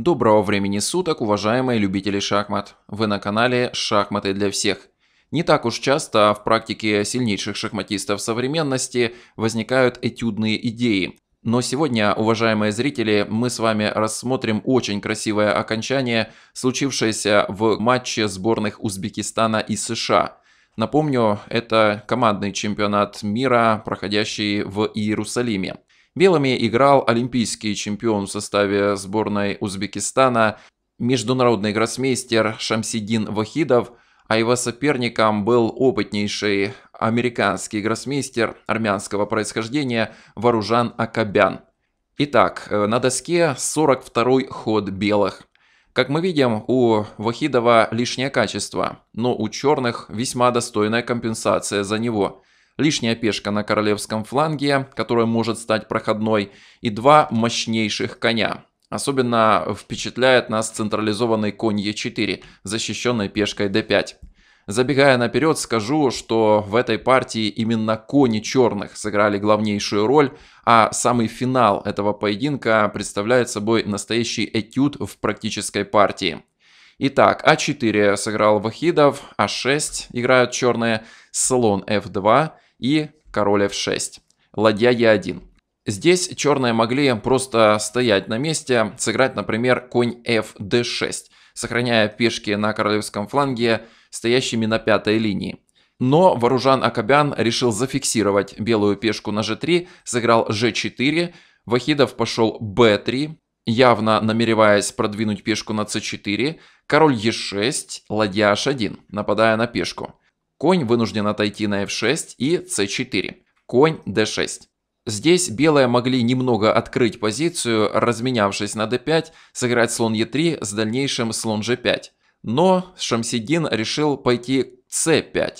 Доброго времени суток, уважаемые любители шахмат. Вы на канале «Шахматы для всех». Не так уж часто в практике сильнейших шахматистов современности возникают этюдные идеи. Но сегодня, уважаемые зрители, мы с вами рассмотрим очень красивое окончание, случившееся в матче сборных Узбекистана и США. Напомню, это командный чемпионат мира, проходящий в Иерусалиме. Белыми играл олимпийский чемпион в составе сборной Узбекистана, международный гроссмейстер Шамсидин Вахидов, а его соперником был опытнейший американский гроссмейстер армянского происхождения Варужан Акабян. Итак, э, на доске 42-й ход белых. Как мы видим, у Вахидова лишнее качество, но у черных весьма достойная компенсация за него – лишняя пешка на королевском фланге, которая может стать проходной, и два мощнейших коня. Особенно впечатляет нас централизованный конь Е4, защищенный пешкой d5. Забегая наперед, скажу, что в этой партии именно кони черных сыграли главнейшую роль, а самый финал этого поединка представляет собой настоящий этюд в практической партии. Итак, А4 сыграл Вахидов, А6 играют черные, слон F2, и король f6, ладья e1. Здесь черные могли просто стоять на месте, сыграть, например, конь fd6, сохраняя пешки на королевском фланге, стоящими на пятой линии. Но вооружан Акобян решил зафиксировать белую пешку на g3, сыграл g4, Вахидов пошел b3, явно намереваясь продвинуть пешку на c4, король e6, ладья h1, нападая на пешку. Конь вынужден отойти на f6 и c4. Конь d6. Здесь белые могли немного открыть позицию, разменявшись на d5, сыграть слон e3 с дальнейшим слон g5. Но Шамсидин решил пойти c5,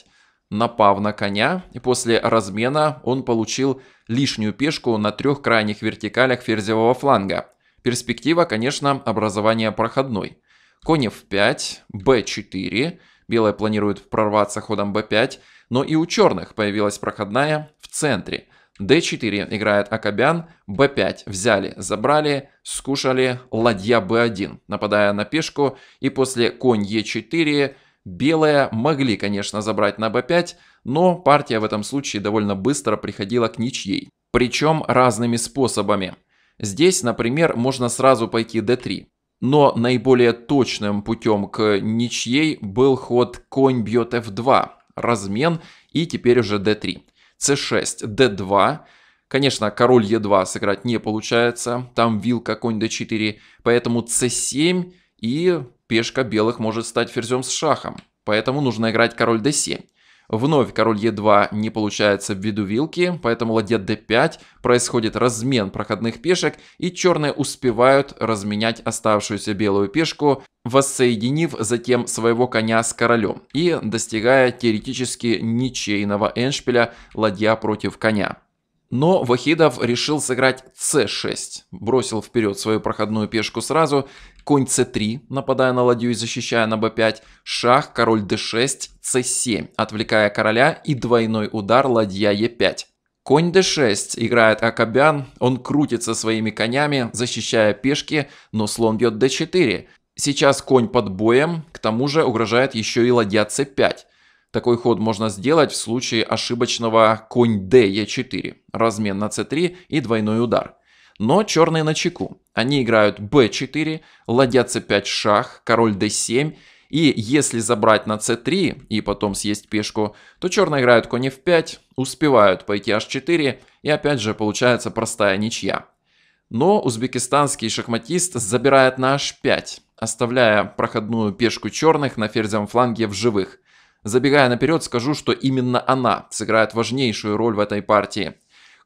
напав на коня, и после размена он получил лишнюю пешку на трех крайних вертикалях ферзевого фланга. Перспектива, конечно, образование проходной. Конь f5, b4, Белые планируют прорваться ходом b5, но и у черных появилась проходная в центре. d4 играет Акобян, b5 взяли, забрали, скушали ладья b1, нападая на пешку, и после конь e4 белые могли, конечно, забрать на b5, но партия в этом случае довольно быстро приходила к ничьей. Причем разными способами. Здесь, например, можно сразу пойти d3 но наиболее точным путем к ничьей был ход конь бьет f2, размен и теперь уже d3. c6, d2. Конечно, король e2 сыграть не получается, там вилка конь d4, поэтому c7 и пешка белых может стать ферзем с шахом, поэтому нужно играть король d7. Вновь король Е2 не получается ввиду вилки, поэтому ладья d5, происходит размен проходных пешек, и черные успевают разменять оставшуюся белую пешку, воссоединив затем своего коня с королем и достигая теоретически ничейного эншпиля ладья против коня. Но Вахидов решил сыграть c6, бросил вперед свою проходную пешку сразу, конь c3, нападая на ладью и защищая на b5, шах, король d6, c7, отвлекая короля и двойной удар ладья e5. Конь d6 играет Акобян, он крутится своими конями, защищая пешки, но слон бьет d4. Сейчас конь под боем, к тому же угрожает еще и ладья c5. Такой ход можно сделать в случае ошибочного конь d e4, размен на c3 и двойной удар. Но черные на чеку. Они играют b4, ладья c5 шах, король d7. И если забрать на c3 и потом съесть пешку, то черные играют конь f5, успевают пойти h4 и опять же получается простая ничья. Но узбекистанский шахматист забирает на h5, оставляя проходную пешку черных на ферзевом фланге в живых. Забегая наперед, скажу, что именно она сыграет важнейшую роль в этой партии.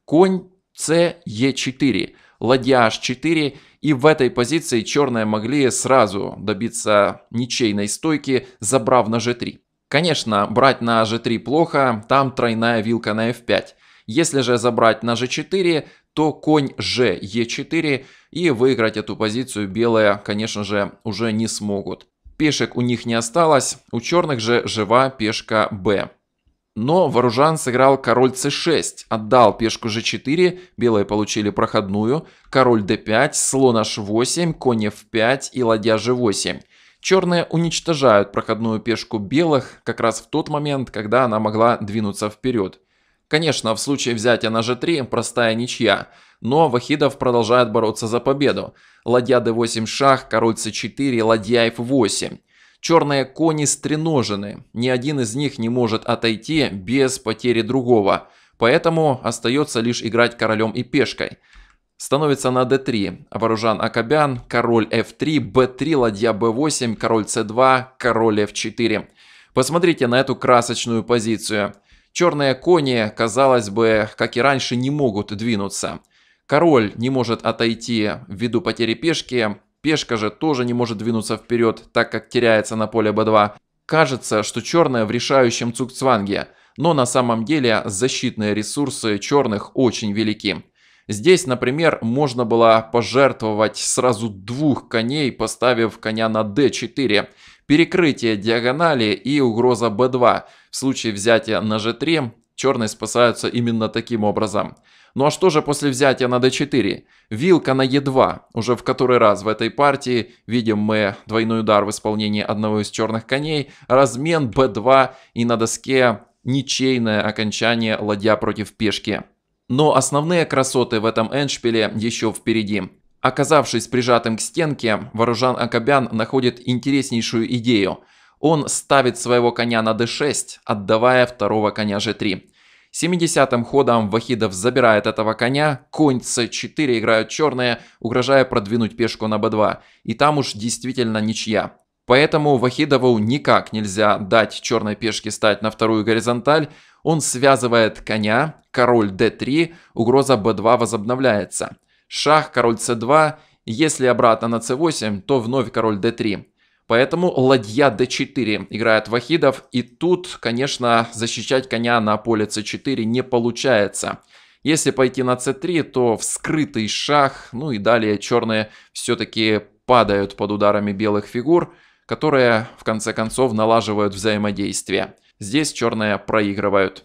Конь c e4 ладья h4, и в этой позиции черные могли сразу добиться ничейной стойки, забрав на g3. Конечно, брать на g3 плохо, там тройная вилка на f5. Если же забрать на g4, то конь же e4 и выиграть эту позицию белые, конечно же, уже не смогут. Пешек у них не осталось, у черных же жива пешка b. Но Вооружан сыграл король c6, отдал пешку g4, белые получили проходную, король d5, слон h8, конь f5 и ладья g8. Черные уничтожают проходную пешку белых как раз в тот момент, когда она могла двинуться вперед. Конечно, в случае взятия на g3 простая ничья, но Вахидов продолжает бороться за победу. Ладья d8 шах, король c4, ладья f8. Черные кони стреножены, ни один из них не может отойти без потери другого, поэтому остается лишь играть королем и пешкой. Становится на d3, Вооружен Акобян, король f3, b3, ладья b8, король c2, король f4. Посмотрите на эту красочную позицию. Черные кони, казалось бы, как и раньше, не могут двинуться. Король не может отойти ввиду потери пешки, Пешка же тоже не может двинуться вперед, так как теряется на поле b2. Кажется, что черная в решающем цукцванге, но на самом деле защитные ресурсы черных очень велики. Здесь, например, можно было пожертвовать сразу двух коней, поставив коня на d4. Перекрытие диагонали и угроза b2. В случае взятия на g3 черные спасаются именно таким образом. Ну а что же после взятия на d4? Вилка на e2. Уже в который раз в этой партии видим мы двойной удар в исполнении одного из черных коней, размен b2 и на доске ничейное окончание ладья против пешки. Но основные красоты в этом эндшпиле еще впереди. Оказавшись прижатым к стенке, Вооружан Акобян находит интереснейшую идею. Он ставит своего коня на d6, отдавая второго коня g3. 70-м ходом Вахидов забирает этого коня, конь c4 играют черные, угрожая продвинуть пешку на b2. И там уж действительно ничья. Поэтому Вахидову никак нельзя дать черной пешке стать на вторую горизонталь. Он связывает коня, король d3, угроза b2 возобновляется. Шах, король c2, если обратно на c8, то вновь король d3. Поэтому ладья d4 играет Вахидов. И тут, конечно, защищать коня на поле c4 не получается. Если пойти на c3, то вскрытый шаг, ну и далее черные все-таки падают под ударами белых фигур, которые в конце концов налаживают взаимодействие. Здесь черные проигрывают.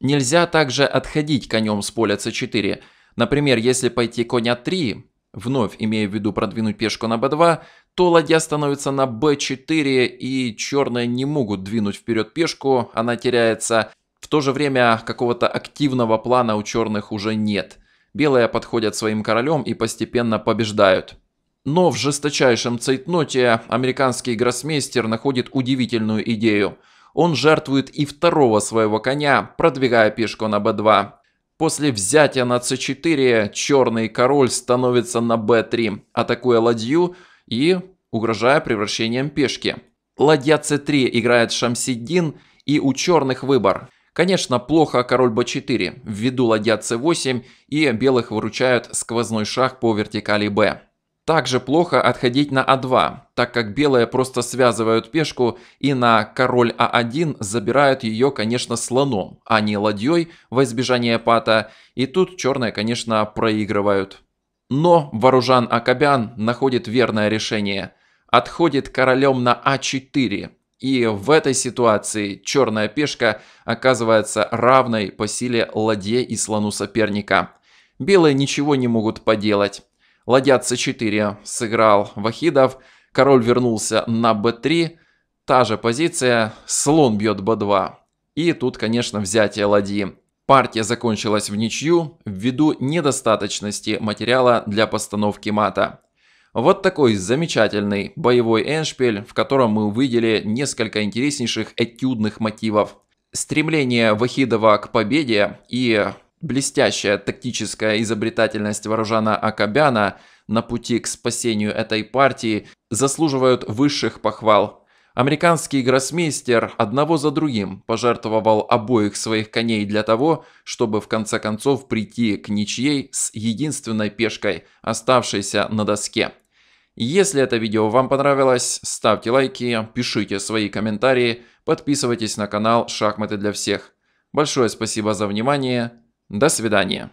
Нельзя также отходить конем с поля c4. Например, если пойти коня 3, вновь имея в виду продвинуть пешку на b2, то ладья становится на b4 и черные не могут двинуть вперед пешку, она теряется. В то же время какого-то активного плана у черных уже нет. Белые подходят своим королем и постепенно побеждают. Но в жесточайшем цейтноте американский гроссмейстер находит удивительную идею. Он жертвует и второго своего коня, продвигая пешку на b2. После взятия на c4 черный король становится на b3, атакуя ладью, и угрожая превращением пешки. Ладья c3 играет Шамсиддин и у черных выбор. Конечно, плохо король b4, ввиду ладья c8 и белых выручают сквозной шаг по вертикали b. Также плохо отходить на а2, так как белые просто связывают пешку и на король а1 забирают ее, конечно, слоном, а не ладьей во избежание пата. И тут черные, конечно, проигрывают. Но Варужан Акабян находит верное решение. Отходит королем на А4. И в этой ситуации черная пешка оказывается равной по силе ладье и слону соперника. Белые ничего не могут поделать. Ладья c4 сыграл Вахидов, король вернулся на b3, та же позиция, слон бьет b2. И тут, конечно, взятие ладьи. Партия закончилась в ничью ввиду недостаточности материала для постановки мата. Вот такой замечательный боевой эншпиль, в котором мы увидели несколько интереснейших этюдных мотивов. Стремление Вахидова к победе и блестящая тактическая изобретательность вооружана Акобяна на пути к спасению этой партии заслуживают высших похвал. Американский гроссмейстер одного за другим пожертвовал обоих своих коней для того, чтобы в конце концов прийти к ничьей с единственной пешкой, оставшейся на доске. Если это видео вам понравилось, ставьте лайки, пишите свои комментарии, подписывайтесь на канал «Шахматы для всех». Большое спасибо за внимание, до свидания.